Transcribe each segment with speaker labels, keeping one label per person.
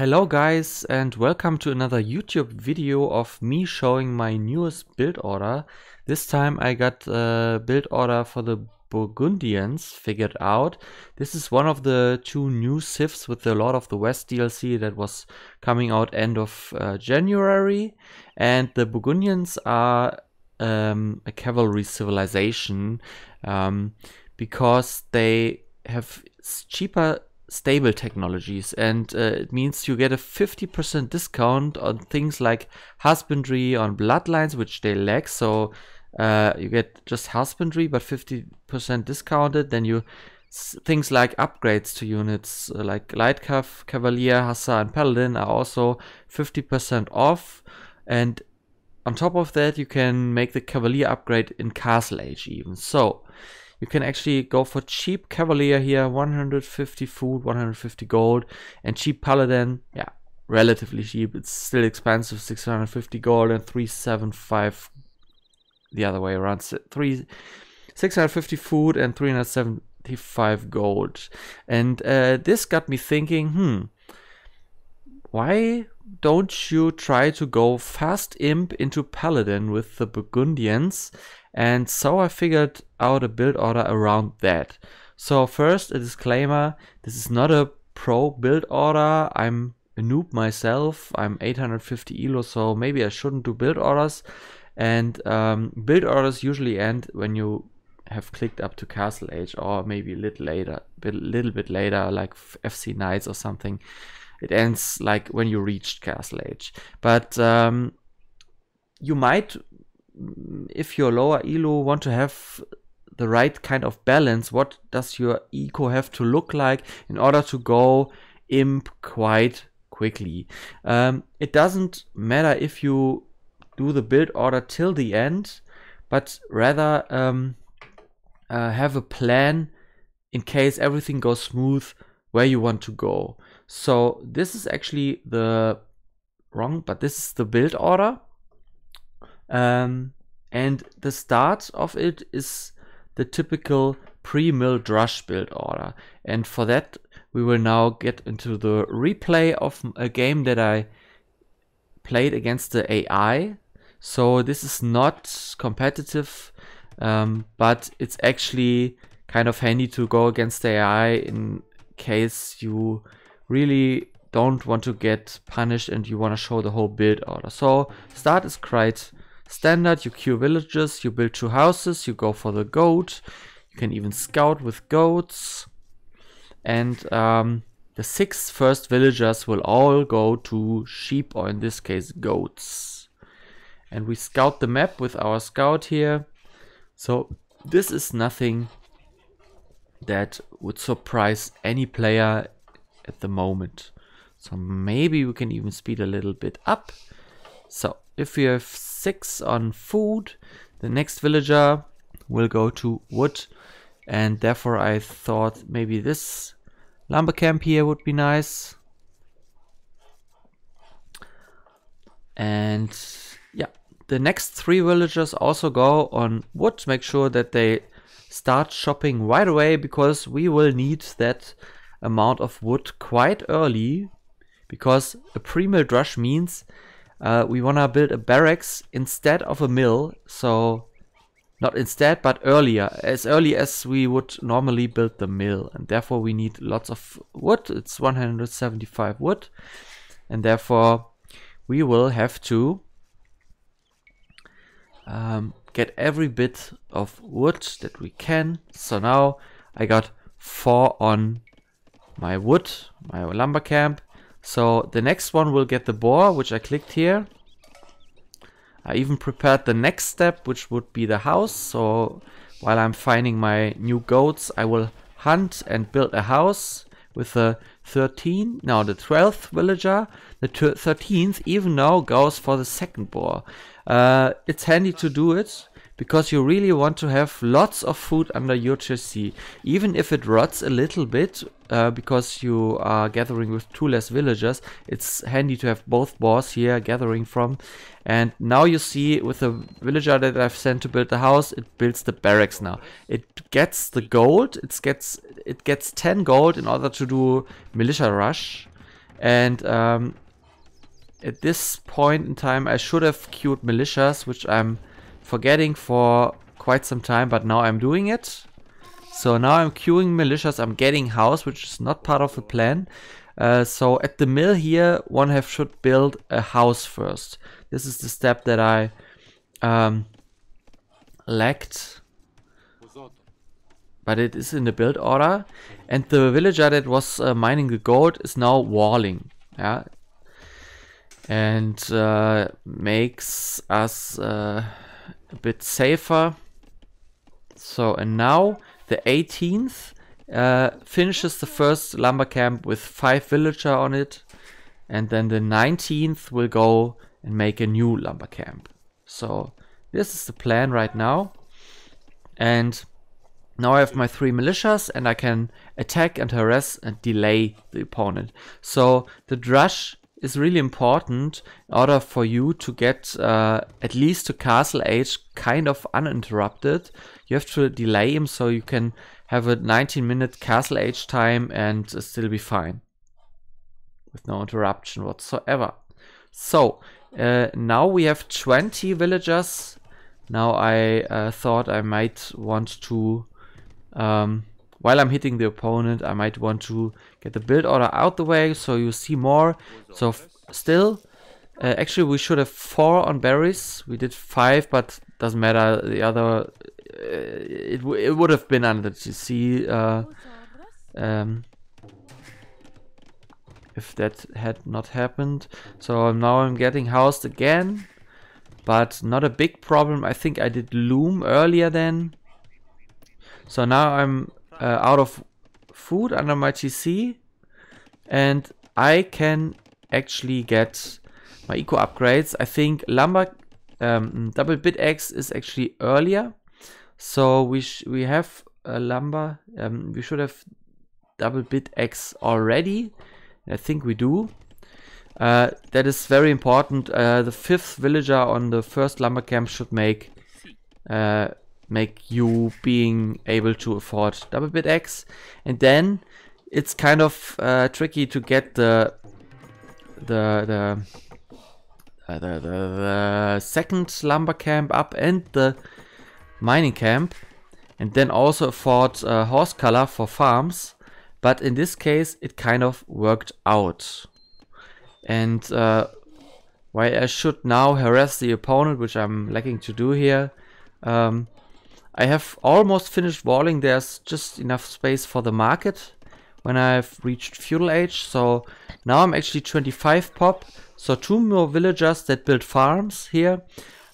Speaker 1: Hello guys and welcome to another YouTube video of me showing my newest build order. This time I got a build order for the Burgundians figured out. This is one of the two new sifs with the Lord of the West DLC that was coming out end of uh, January. And the Burgundians are um, a cavalry civilization um, because they have cheaper stable technologies and uh, it means you get a 50% discount on things like husbandry on bloodlines which they lack so uh, you get just husbandry but 50% discounted then you things like upgrades to units uh, like lightcuff cavalier hussar and paladin are also 50% off and on top of that you can make the cavalier upgrade in castle age even so you can actually go for cheap cavalier here 150 food 150 gold and cheap paladin yeah relatively cheap it's still expensive 650 gold and 375 the other way around three 650 food and 375 gold and uh, this got me thinking hmm why don't you try to go fast imp into paladin with the Burgundians? And so I figured out a build order around that. So first a disclaimer, this is not a pro build order. I'm a noob myself. I'm 850 elo, so maybe I shouldn't do build orders. And um, build orders usually end when you have clicked up to Castle Age, or maybe a little later, a little bit later, like FC Knights or something it ends like when you reached Castle Age. But um, you might, if you're lower elo, want to have the right kind of balance. What does your eco have to look like in order to go imp quite quickly? Um, it doesn't matter if you do the build order till the end, but rather um, uh, have a plan in case everything goes smooth where you want to go. So this is actually the wrong, but this is the build order. Um, and the start of it is the typical pre-milled rush build order. And for that, we will now get into the replay of a game that I played against the AI. So this is not competitive, um, but it's actually kind of handy to go against the AI in case you really don't want to get punished and you want to show the whole build order. So start is quite standard. You queue villages, you build two houses, you go for the goat. You can even scout with goats. And um, the six first villagers will all go to sheep or in this case goats. And we scout the map with our scout here. So this is nothing that would surprise any player at the moment. So maybe we can even speed a little bit up. So if we have six on food, the next villager will go to wood. And therefore I thought maybe this lumber camp here would be nice. And yeah, the next three villagers also go on wood, make sure that they start shopping right away because we will need that amount of wood quite early because a pre-milled rush means uh, we want to build a barracks instead of a mill so not instead but earlier as early as we would normally build the mill and therefore we need lots of wood it's 175 wood and therefore we will have to um, get every bit of wood that we can. So now I got four on my wood, my lumber camp. So the next one will get the boar, which I clicked here. I even prepared the next step, which would be the house. So while I'm finding my new goats, I will hunt and build a house with the 13, now the 12th villager. The 13th even now goes for the second boar. Uh, it's handy to do it because you really want to have lots of food under your chassis. Even if it rots a little bit uh, because you are gathering with two less villagers, it's handy to have both boars here gathering from. And now you see with the villager that I've sent to build the house, it builds the barracks now. It gets the gold, it gets, it gets 10 gold in order to do militia rush. And um, at this point in time, I should have queued militias, which I'm forgetting for quite some time, but now I'm doing it. So now I'm queuing militias, I'm getting house, which is not part of the plan. Uh, so at the mill here, one have should build a house first. This is the step that I um, lacked. But it is in the build order. And the villager that was uh, mining the gold is now walling. Yeah, and uh, makes us uh, a bit safer. So, and now the 18th uh, finishes the first lumber camp with five villager on it, and then the 19th will go and make a new lumber camp. So, this is the plan right now. And now I have my three militias and I can attack and harass and delay the opponent. So the Drush is really important in order for you to get uh, at least to castle age kind of uninterrupted. You have to delay him so you can have a 19 minute castle age time and still be fine with no interruption whatsoever. So uh, now we have 20 villagers. Now I uh, thought I might want to um, while I'm hitting the opponent, I might want to get the build order out the way so you see more. So still, uh, actually we should have four on berries. We did five, but doesn't matter. The other, uh, it, it would have been under GC. Uh, um, if that had not happened. So now I'm getting housed again. But not a big problem. I think I did loom earlier then. So now I'm uh, out of food under my TC. And I can actually get my eco upgrades. I think lumber um, double bit X is actually earlier. So we we have a lumber. Um, we should have double bit X already. I think we do. Uh, that is very important. Uh, the fifth villager on the first lumber camp should make uh, make you being able to afford double bit X. And then it's kind of uh, tricky to get the the the, uh, the the the second lumber camp up and the mining camp, and then also afford uh, horse color for farms. But in this case, it kind of worked out. And uh, why I should now harass the opponent, which I'm lacking to do here, um, I have almost finished walling. There's just enough space for the market when I've reached feudal age. So now I'm actually 25 pop. So two more villagers that build farms here.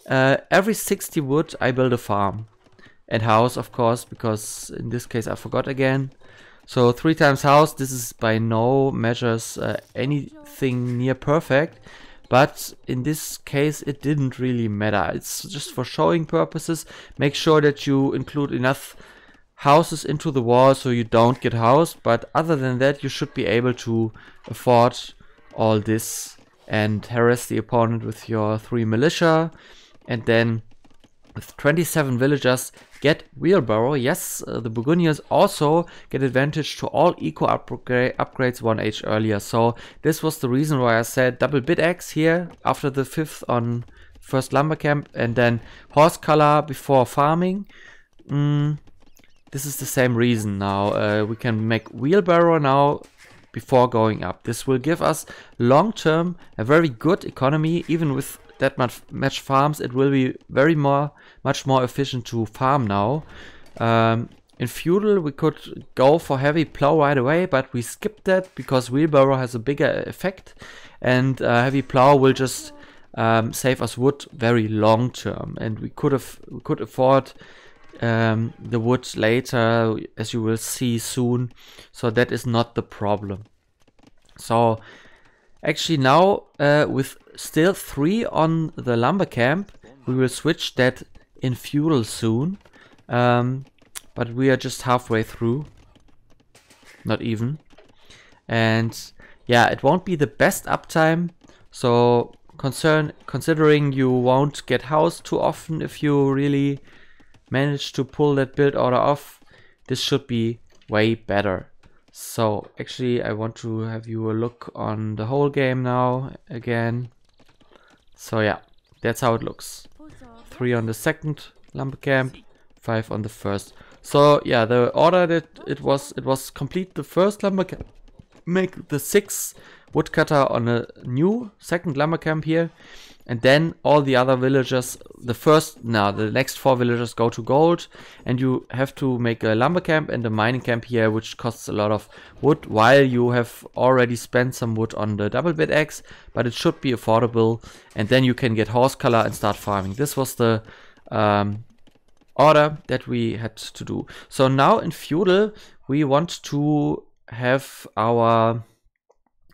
Speaker 1: Uh, every 60 wood I build a farm. And house of course because in this case I forgot again. So three times house. This is by no measures uh, anything near perfect but in this case it didn't really matter. It's just for showing purposes. Make sure that you include enough houses into the wall so you don't get housed, but other than that you should be able to afford all this and harass the opponent with your three militia and then with 27 villagers get wheelbarrow. Yes, uh, the Burgundians also get advantage to all eco upgra upgrades one age earlier. So this was the reason why I said double bit axe here after the fifth on first lumber camp and then horse color before farming. Mm, this is the same reason now. Uh, we can make wheelbarrow now before going up. This will give us long term a very good economy even with that much, much farms it will be very more much more efficient to farm now. Um, in feudal we could go for heavy plow right away but we skipped that because wheelbarrow has a bigger effect and uh, heavy plow will just um, save us wood very long term and we could have could afford um, the wood later, as you will see soon. So that is not the problem. So actually now uh, with still three on the lumber camp, we will switch that in fuel soon. Um, but we are just halfway through. Not even. And yeah, it won't be the best uptime. So concern considering you won't get housed too often if you really managed to pull that build order off, this should be way better. So actually I want to have you a look on the whole game now again. So yeah, that's how it looks. 3 on the second lumber camp, 5 on the first. So yeah, the order that it was, it was complete the first lumber camp make the six woodcutter on a new second lumber camp here. And then all the other villagers, the first, now the next four villagers go to gold. And you have to make a lumber camp and a mining camp here, which costs a lot of wood. While you have already spent some wood on the double bit axe, but it should be affordable. And then you can get horse color and start farming. This was the um, order that we had to do. So now in feudal, we want to have our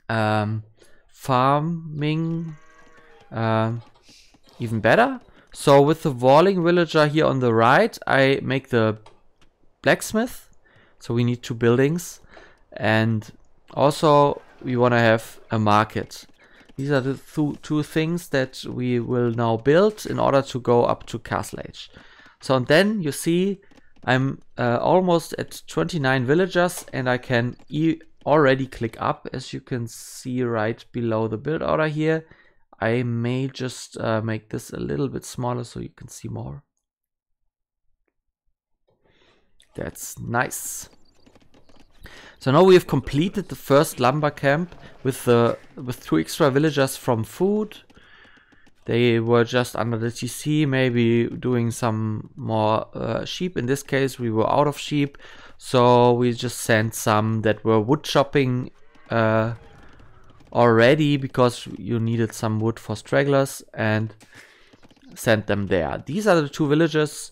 Speaker 1: um, farming uh, even better. So with the Walling Villager here on the right, I make the blacksmith. So we need two buildings. And also we want to have a market. These are the th two things that we will now build in order to go up to Castle Age. So and then you see I'm uh, almost at 29 villagers and I can e already click up as you can see right below the build order here. I may just uh, make this a little bit smaller so you can see more. That's nice. So now we have completed the first lumber camp with the with two extra villagers from food, they were just under the TC, maybe doing some more uh, sheep. In this case, we were out of sheep, so we just sent some that were wood chopping uh, already because you needed some wood for stragglers and sent them there. These are the two villages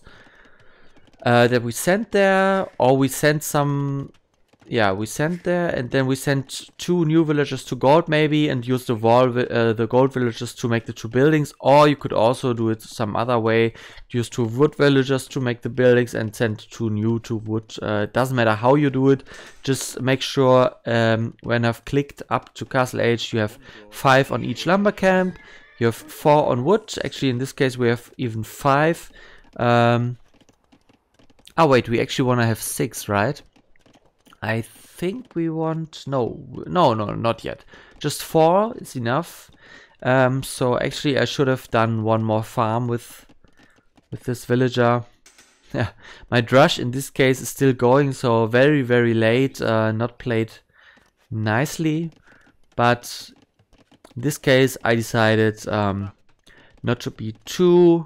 Speaker 1: uh, that we sent there, or we sent some yeah, we sent there, and then we sent two new villagers to gold maybe, and use the wall, uh, the gold villagers to make the two buildings. Or you could also do it some other way, use two wood villagers to make the buildings, and send two new to wood. Uh, doesn't matter how you do it, just make sure um, when I've clicked up to castle age, you have five on each lumber camp, you have four on wood. Actually, in this case, we have even five. Um, oh wait, we actually want to have six, right? I think we want, no, no, no, not yet. Just four is enough. Um, so actually I should have done one more farm with, with this villager. Yeah, my drush in this case is still going, so very, very late, uh, not played nicely. But in this case I decided um, not to be too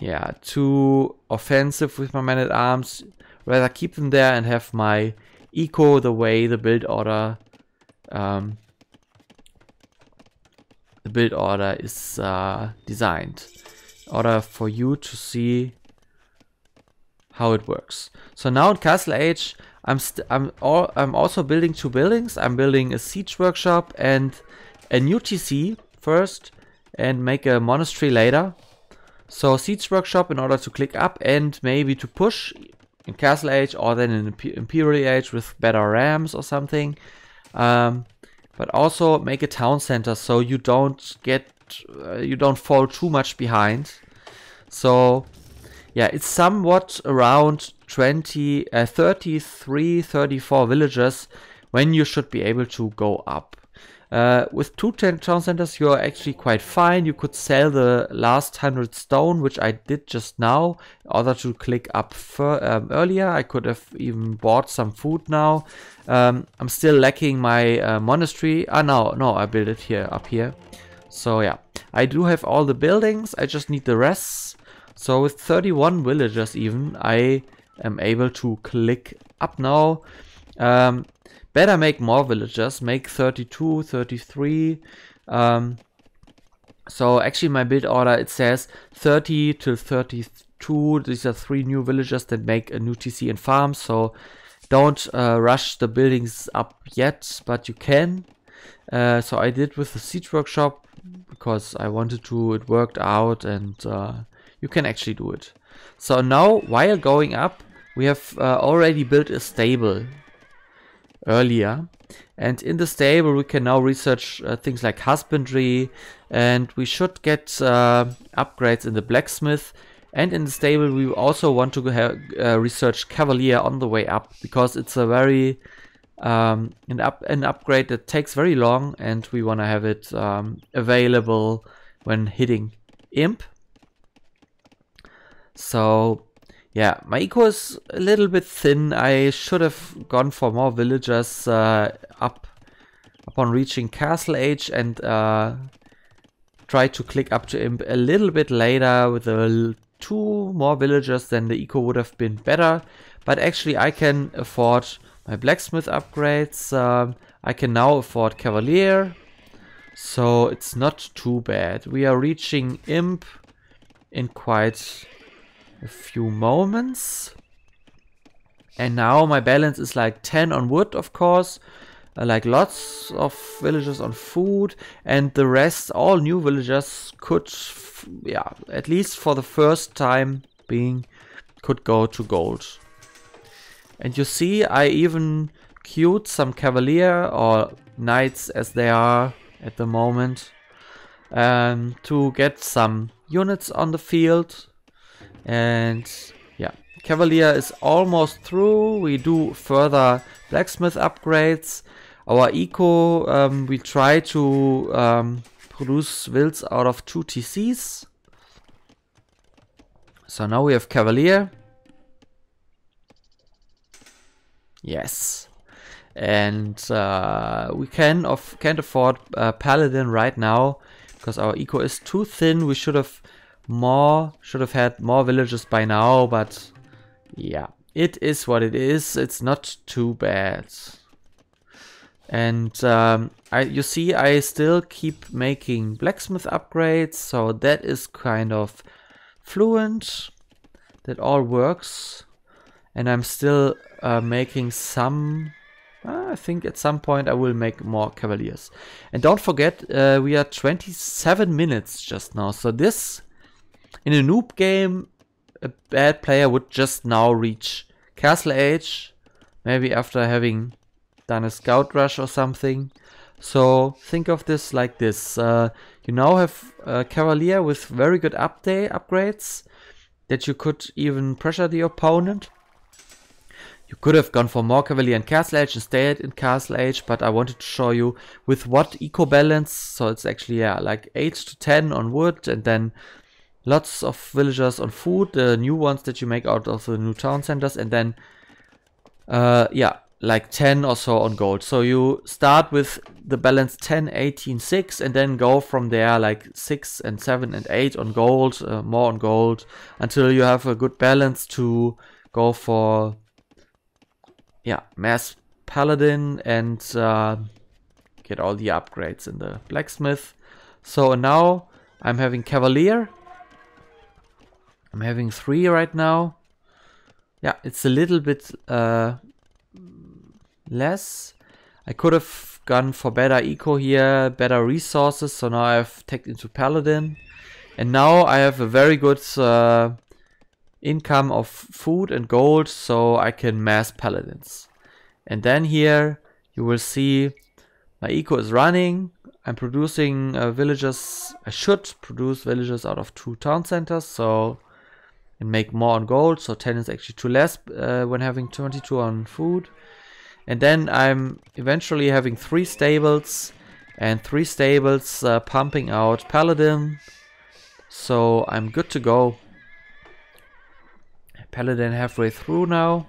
Speaker 1: yeah too offensive with my man at arms rather keep them there and have my eco the way the build order um, the build order is uh, designed in order for you to see how it works. So now in Castle Age, I'm I'm all I'm also building two buildings. I'm building a siege workshop and a new TC first, and make a monastery later. So siege workshop in order to click up and maybe to push in Castle Age or then in Imperial Age with better rams or something. Um, but also make a town center so you don't get uh, you don't fall too much behind. So yeah, it's somewhat around 20, uh, 33, 34 villages when you should be able to go up. Uh, with two centers, you're actually quite fine. You could sell the last 100 stone, which I did just now, in order to click up um, earlier. I could have even bought some food now. Um, I'm still lacking my uh, monastery. Ah, no, no, I built it here, up here. So yeah, I do have all the buildings. I just need the rest. So with 31 villagers even, I am able to click up now. Um, Better make more villagers, make 32, 33. Um, so actually my build order, it says 30 to 32. These are three new villagers that make a new TC and farm. So don't uh, rush the buildings up yet, but you can. Uh, so I did with the seed workshop because I wanted to. It worked out and uh, you can actually do it. So now while going up, we have uh, already built a stable earlier. And in the stable we can now research uh, things like husbandry and we should get uh, upgrades in the blacksmith and in the stable we also want to uh, research cavalier on the way up because it's a very um, an, up an upgrade that takes very long and we want to have it um, available when hitting imp. So yeah, my eco is a little bit thin. I should have gone for more villagers uh, up upon reaching castle age and uh, try to click up to imp a little bit later with a two more villagers than the eco would have been better. But actually I can afford my blacksmith upgrades. Um, I can now afford cavalier. So it's not too bad. We are reaching imp in quite a few moments. And now my balance is like 10 on wood, of course. Uh, like lots of villagers on food. And the rest, all new villagers could, yeah, at least for the first time being, could go to gold. And you see, I even queued some cavalier or knights as they are at the moment um, to get some units on the field and yeah, Cavalier is almost through. We do further blacksmith upgrades. Our eco, um, we try to um, produce wills out of two TCs. So now we have Cavalier. Yes. And uh, we can of can't afford uh, Paladin right now because our eco is too thin. We should have more should have had more villages by now, but yeah, it is what it is. It's not too bad. And um, I, you see, I still keep making blacksmith upgrades, so that is kind of fluent. That all works. And I'm still uh, making some ah, I think at some point I will make more Cavaliers. And don't forget, uh, we are 27 minutes just now. So this in a noob game, a bad player would just now reach Castle Age, maybe after having done a scout rush or something. So think of this like this. Uh, you now have a Cavalier with very good update upgrades that you could even pressure the opponent. You could have gone for more Cavalier and Castle Age and stayed in Castle Age, but I wanted to show you with what eco balance, so it's actually yeah, like 8 to 10 on wood and then lots of villagers on food, the new ones that you make out of the new town centers, and then, uh, yeah, like 10 or so on gold. So you start with the balance 10, 18, 6, and then go from there like 6 and 7 and 8 on gold, uh, more on gold, until you have a good balance to go for, yeah, mass paladin and uh, get all the upgrades in the blacksmith. So now I'm having cavalier I'm having three right now. Yeah, it's a little bit uh, less. I could have gone for better eco here, better resources, so now I've tacked into paladin. And now I have a very good uh, income of food and gold, so I can mass paladins. And then here you will see my eco is running. I'm producing uh, villagers, I should produce villagers out of two town centers, so and make more on gold. So 10 is actually 2 less uh, when having 22 on food. And then I'm eventually having 3 stables and 3 stables uh, pumping out paladin. So I'm good to go. Paladin halfway through now.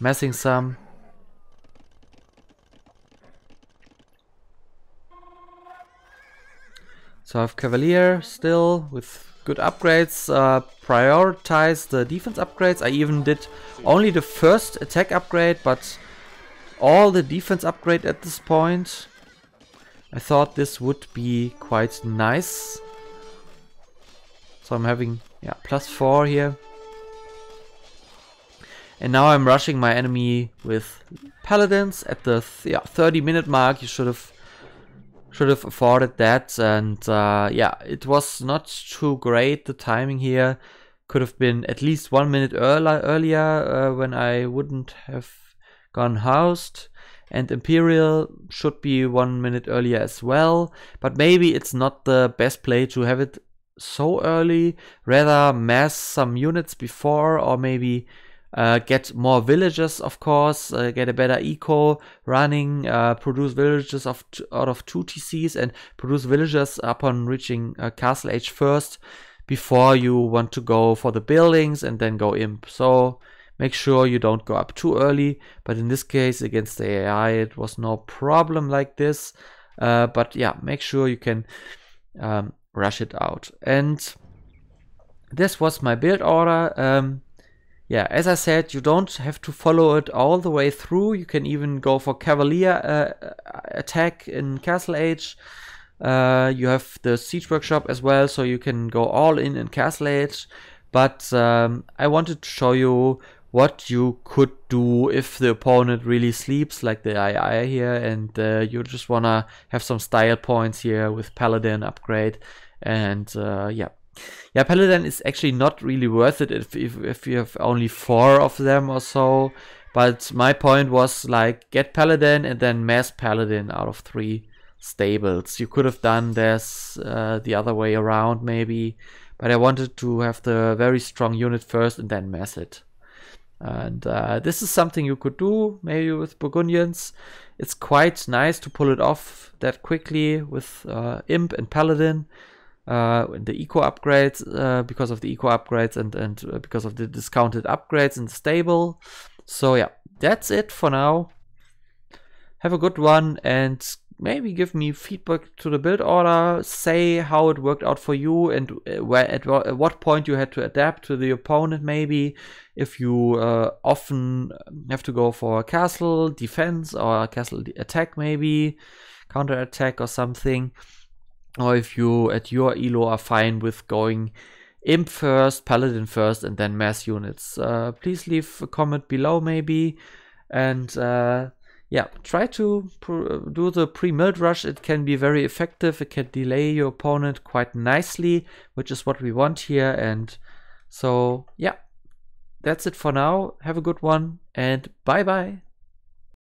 Speaker 1: Messing some. So I have Cavalier still with Good upgrades, uh, prioritize the defense upgrades. I even did only the first attack upgrade, but all the defense upgrade at this point. I thought this would be quite nice. So I'm having yeah plus 4 here. And now I'm rushing my enemy with paladins at the th yeah, 30 minute mark. You should have should have afforded that. And uh, yeah, it was not too great. The timing here could have been at least one minute early, earlier uh, when I wouldn't have gone housed. And Imperial should be one minute earlier as well. But maybe it's not the best play to have it so early. Rather mass some units before or maybe uh, get more villages, of course, uh, get a better eco running, uh, produce villages of out of two TCs, and produce villages upon reaching castle age first before you want to go for the buildings and then go imp. So make sure you don't go up too early, but in this case against the AI it was no problem like this. Uh, but yeah, make sure you can um, rush it out. And this was my build order. Um, yeah, as I said, you don't have to follow it all the way through. You can even go for cavalier uh, attack in Castle Age. Uh, you have the Siege Workshop as well, so you can go all in in Castle Age. But um, I wanted to show you what you could do if the opponent really sleeps, like the II here, and uh, you just wanna have some style points here with Paladin upgrade. And uh, yeah, yeah, Paladin is actually not really worth it if, if, if you have only four of them or so. But my point was like get Paladin and then mass Paladin out of three stables. You could have done this uh, the other way around maybe, but I wanted to have the very strong unit first and then mass it. And uh, this is something you could do maybe with Burgundians. It's quite nice to pull it off that quickly with uh, Imp and Paladin uh, the eco upgrades uh, because of the eco upgrades and and uh, because of the discounted upgrades in stable. So yeah, that's it for now. Have a good one and maybe give me feedback to the build order. Say how it worked out for you and uh, where at, at what point you had to adapt to the opponent. Maybe if you uh, often have to go for a castle defense or castle attack, maybe counter attack or something or if you at your elo are fine with going imp first, paladin first, and then mass units. Uh, please leave a comment below maybe, and uh, yeah, try to do the pre-mid rush. It can be very effective. It can delay your opponent quite nicely, which is what we want here. And so yeah, that's it for now. Have a good one, and bye bye.